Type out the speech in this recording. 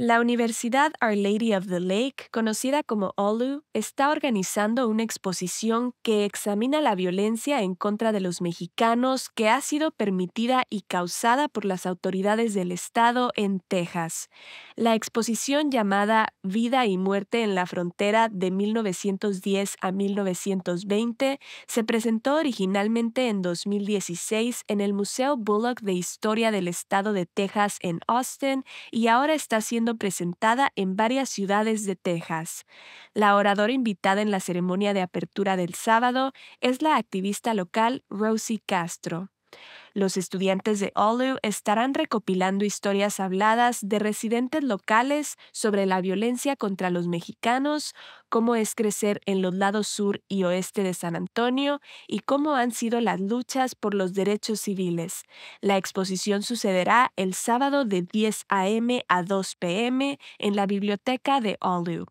La Universidad Our Lady of the Lake, conocida como OLU, está organizando una exposición que examina la violencia en contra de los mexicanos que ha sido permitida y causada por las autoridades del Estado en Texas. La exposición llamada Vida y Muerte en la Frontera de 1910 a 1920 se presentó originalmente en 2016 en el Museo Bullock de Historia del Estado de Texas en Austin y ahora está siendo presentada en varias ciudades de Texas. La oradora invitada en la ceremonia de apertura del sábado es la activista local Rosie Castro. Los estudiantes de OLU estarán recopilando historias habladas de residentes locales sobre la violencia contra los mexicanos, cómo es crecer en los lados sur y oeste de San Antonio y cómo han sido las luchas por los derechos civiles. La exposición sucederá el sábado de 10 a.m. a 2 p.m. en la biblioteca de OLU.